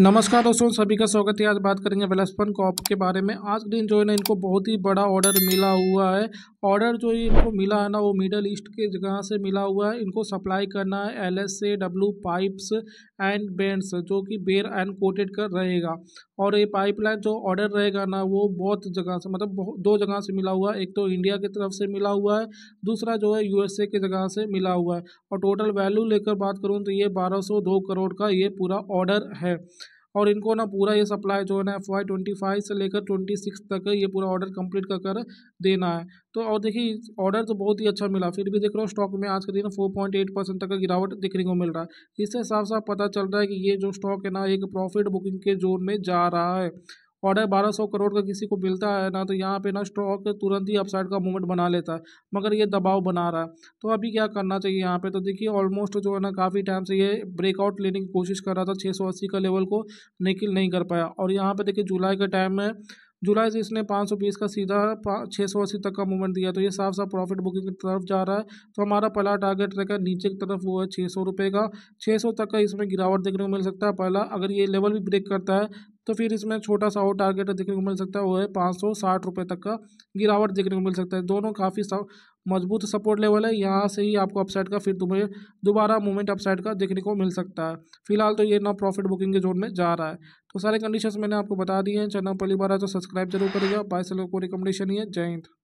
नमस्कार दोस्तों सभी का स्वागत है आज बात करेंगे वेलस्पन कॉप के बारे में आज दिन जो है ना इनको बहुत ही बड़ा ऑर्डर मिला हुआ है ऑर्डर जो इनको मिला है ना वो मिडल ईस्ट के जगह से मिला हुआ है इनको सप्लाई करना है L S A W pipes and bends जो कि बेर एंड कोटेड कर रहेगा और ये पाइपलाइन जो ऑर्डर रहेगा ना वो बहुत जगह से मतलब दो जगह से मिला हुआ है एक तो इंडिया की तरफ से मिला हुआ है दूसरा जो है यूएसए की जगह से मिला हुआ है और टोटल वैल्यू लेकर बात करूँ तो ये बारह सौ दो करोड़ का ये पूरा ऑर्डर है और इनको ना पूरा ये सप्लाई जो है ना एफ वाई ट्वेंटी फाइव से लेकर ट्वेंटी सिक्स तक ये पूरा ऑर्डर कंप्लीट कर कर देना है तो और देखिए ऑर्डर तो बहुत ही अच्छा मिला फिर भी देख रहे हो स्टॉक में आज का दिन फोर पॉइंट एट परसेंट तक का गिरावट देखने को मिल रहा है इससे साफ साफ पता चल रहा है कि ये जो स्टॉक है ना एक प्रॉफिट बुकिंग के जोन में जा रहा है ऑर्डर बारह सौ करोड़ का किसी को मिलता है ना तो यहाँ पे ना स्टॉक तुरंत ही अपसाइड का मूवमेंट बना लेता है मगर ये दबाव बना रहा है तो अभी क्या करना चाहिए यहाँ पे तो देखिए ऑलमोस्ट जो है ना काफ़ी टाइम से ये ब्रेकआउट लेने की कोशिश कर रहा था छः का लेवल को निकल नहीं कर पाया और यहाँ पर देखिए जुलाई के टाइम में जुलाई से इसने 520 का सीधा छः सौ अस्सी तक का मूवमेंट दिया तो ये साफ साफ प्रॉफिट बुकिंग की तरफ जा रहा है तो हमारा पहला टारगेट रहेगा नीचे की तरफ वो है छः सौ रुपये का छः सौ तक का इसमें गिरावट देखने को मिल सकता है पहला अगर ये लेवल भी ब्रेक करता है तो फिर इसमें छोटा सा और टारगेट देखने को मिल सकता है वो है पाँच सौ साठ रुपये तक का गिरावट देखने को मिल सकता है दोनों काफ़ी मजबूत सपोर्ट लेवल है यहाँ से ही आपको अपसाइड का फिर तुम्हें दोबारा मूवमेंट अपसाइड का देखने को मिल सकता है फिलहाल तो ये ना प्रॉफिट बुकिंग के जोन में जा रहा है तो सारे कंडीशन मैंने आपको बता दिए हैं चैनल पहली बार है तो सब्सक्राइब जरूर करिएगा बाय सेलर को रिकमेंडेशन ही है जय हिंद